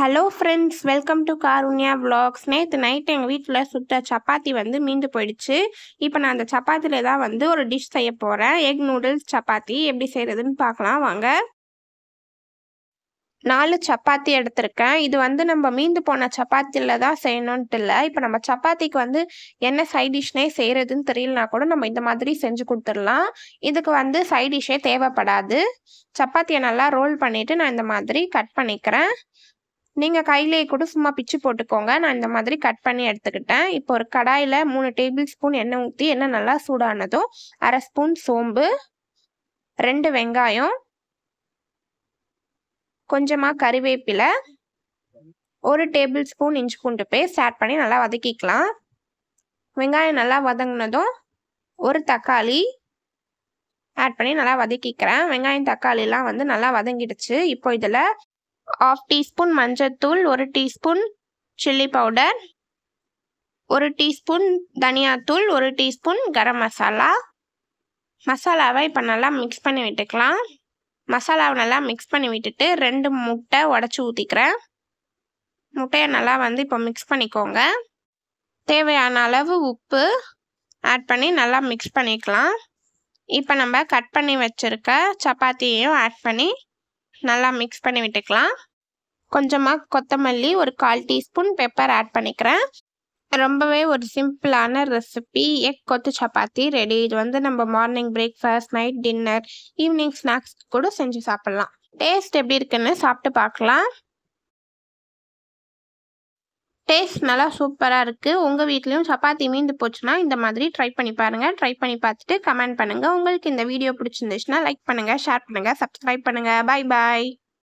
hello friends welcome to Karunya vlogs நேற்று night எங்கள் வீட்டில் சுட்ட சப்பாத்தி வந்து மீண்டு போயிடுச்சு இப்போ நான் அந்த சப்பாத்தியில் தான் வந்து ஒரு டிஷ் செய்ய போகிறேன் எக் நூடுல்ஸ் சப்பாத்தி எப்படி செய்கிறதுன்னு பார்க்கலாம் வாங்க நாலு சப்பாத்தி எடுத்திருக்கேன் இது வந்து நம்ம மீந்து போன சப்பாத்தியில் தான் செய்யணுன்ட்டு இல்லை இப்போ நம்ம சப்பாத்திக்கு வந்து என்ன சைட் டிஷ்னே செய்கிறதுன்னு தெரியலனா கூட நம்ம இந்த மாதிரி செஞ்சு கொடுத்துடலாம் இதுக்கு வந்து சைட் டிஷ்ஷே தேவைப்படாது சப்பாத்தியை நல்லா ரோல் பண்ணிவிட்டு நான் இந்த மாதிரி கட் பண்ணிக்கிறேன் நீங்கள் கையிலேயே கூட சும்மா பிச்சு போட்டுக்கோங்க நான் இந்த மாதிரி கட் பண்ணி எடுத்துக்கிட்டேன் இப்போ ஒரு கடாயில் மூணு டேபிள் ஸ்பூன் எண்ணெய் ஊற்றி எண்ணெய் நல்லா சூடானதும் அரை ஸ்பூன் சோம்பு ரெண்டு வெங்காயம் கொஞ்சமாக கறிவேப்பிலை ஒரு டேபிள் ஸ்பூன் இஞ்சி பூண்டு பேஸ்ட் ஆட் பண்ணி நல்லா வதக்கிக்கலாம் வெங்காயம் நல்லா வதங்கினதும் ஒரு தக்காளி ஆட் பண்ணி நல்லா வதக்கிக்கிறேன் வெங்காயம் தக்காளிலாம் வந்து நல்லா வதங்கிடுச்சு இப்போ இதில் ஆஃப் டீஸ்பூன் மஞ்சத்தூள் ஒரு டீஸ்பூன் சில்லி பவுடர் ஒரு டீஸ்பூன் தனியாத்தூள் ஒரு டீஸ்பூன் கரம் மசாலா மசாலாவை இப்போ நல்லா மிக்ஸ் பண்ணி விட்டுக்கலாம் மசாலாவை நல்லா மிக்ஸ் பண்ணி விட்டுட்டு ரெண்டு முட்டை உடச்சி ஊற்றிக்கிறேன் முட்டையை நல்லா வந்து இப்போ மிக்ஸ் பண்ணிக்கோங்க தேவையான அளவு உப்பு ஆட் பண்ணி நல்லா மிக்ஸ் பண்ணிக்கலாம் இப்போ நம்ம கட் பண்ணி வச்சுருக்க சப்பாத்தியையும் ஆட் பண்ணி நல்லா மிக்ஸ் பண்ணி விட்டுக்கலாம் கொஞ்சமாக கொத்தமல்லி ஒரு கால் டீஸ்பூன் பெப்பர் ஆட் பண்ணிக்கிறேன் ரொம்பவே ஒரு சிம்பிளான ரெசிபி எக் கொத்து சப்பாத்தி ரெடி இது வந்து நம்ம morning breakfast night dinner evening snacks கூட செஞ்சு சாப்பிட்லாம் டேஸ்ட் எப்படி இருக்குன்னு சாப்பிட்டு பார்க்கலாம் டேஸ்ட் நல்லா சூப்பராக இருக்குது உங்கள் வீட்லேயும் சப்பாத்தி மீந்து போச்சுன்னா இந்த மாதிரி ட்ரை பண்ணி பாருங்கள் ட்ரை பண்ணி பார்த்துட்டு கமெண்ட் பண்ணுங்கள் உங்களுக்கு இந்த வீடியோ பிடிச்சிருந்துச்சுன்னா லைக் பண்ணுங்கள் ஷேர் பண்ணுங்கள் சப்ஸ்கிரைப் பண்ணுங்கள் பாய் பாய்